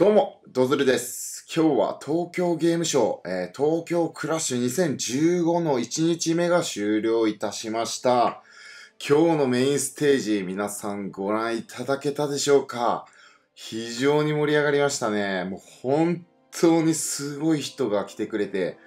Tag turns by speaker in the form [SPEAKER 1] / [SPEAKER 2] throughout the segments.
[SPEAKER 1] どうも、ドズルです。今日は東京ゲームショー、えー、東京クラッシュ2015の1日目が終了いたしました。今日のメインステージ、皆さんご覧いただけたでしょうか非常に盛り上がりましたね。もう本当にすごい人が来てくれて、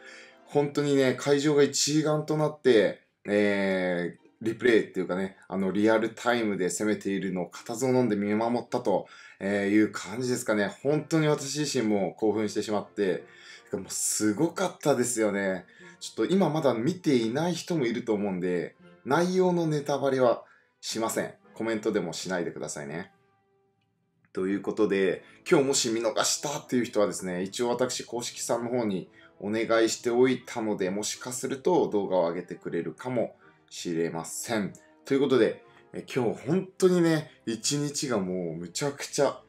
[SPEAKER 1] 本当にね、会場が一丸となって、えー、リプレイっていうかね、あの、リアルタイムで攻めているのを固唾を飲んで見守ったという感じですかね。本当に私自身も興奮してしまって、もうすごかったですよね。ちょっと今まだ見ていない人もいると思うんで、内容のネタバレはしません。コメントでもしないでくださいね。ということで、今日もし見逃したっていう人はですね、一応私公式さんの方にお願いしておいたので、もしかすると動画を上げてくれるかもしれません。ということで、え今日本当にね、一日がもうむちゃくちゃ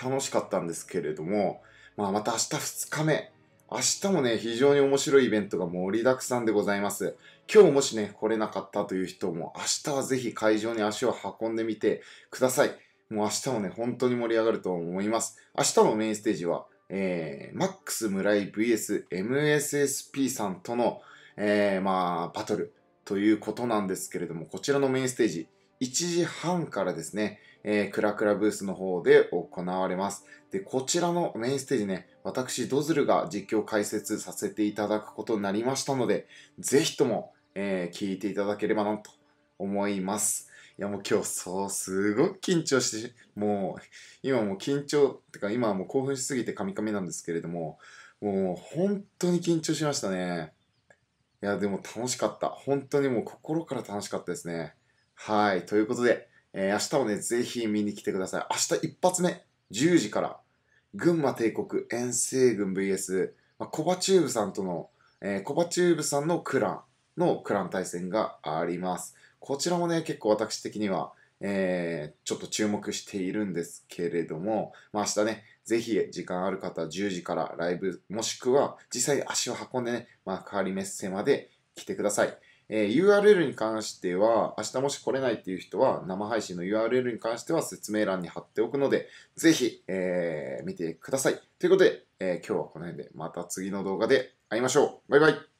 [SPEAKER 1] 楽しかったんですけれども、まあ、また明日2日目、明日もね、非常に面白いイベントが盛りだくさんでございます。今日もしね、来れなかったという人も、明日はぜひ会場に足を運んでみてください。もう明日もね、本当に盛り上がると思います。明日のメインステージは、えー、マックス村井 VS MSSP さんとの、えー、まあ、バトル。ということなんですけれども、こちらのメインステージ、1時半からですね、えー、クラクラブースの方で行われます。で、こちらのメインステージね、私、ドズルが実況解説させていただくことになりましたので、ぜひとも、えー、聞いていただければなと思います。いやもう今日そう、すごく緊張して、もう、今もう緊張、てか今はもう興奮しすぎてカミカミなんですけれども、もう本当に緊張しましたね。いや、でも楽しかった。本当にもう心から楽しかったですね。はい。ということで、えー、明日もね、ぜひ見に来てください。明日一発目、10時から、群馬帝国遠征軍 VS、まあ、コバチューブさんとの、えー、コバチューブさんのクランのクラン対戦があります。こちらもね、結構私的には、えー、ちょっと注目しているんですけれども、まあ、明日ね、ぜひ時間ある方、10時からライブ、もしくは実際足を運んでね、ま代わりメッセまで来てください。えー、URL に関しては、明日もし来れないっていう人は、生配信の URL に関しては説明欄に貼っておくので、ぜひ、えー、見てください。ということで、え今日はこの辺で、また次の動画で会いましょう。バイバイ。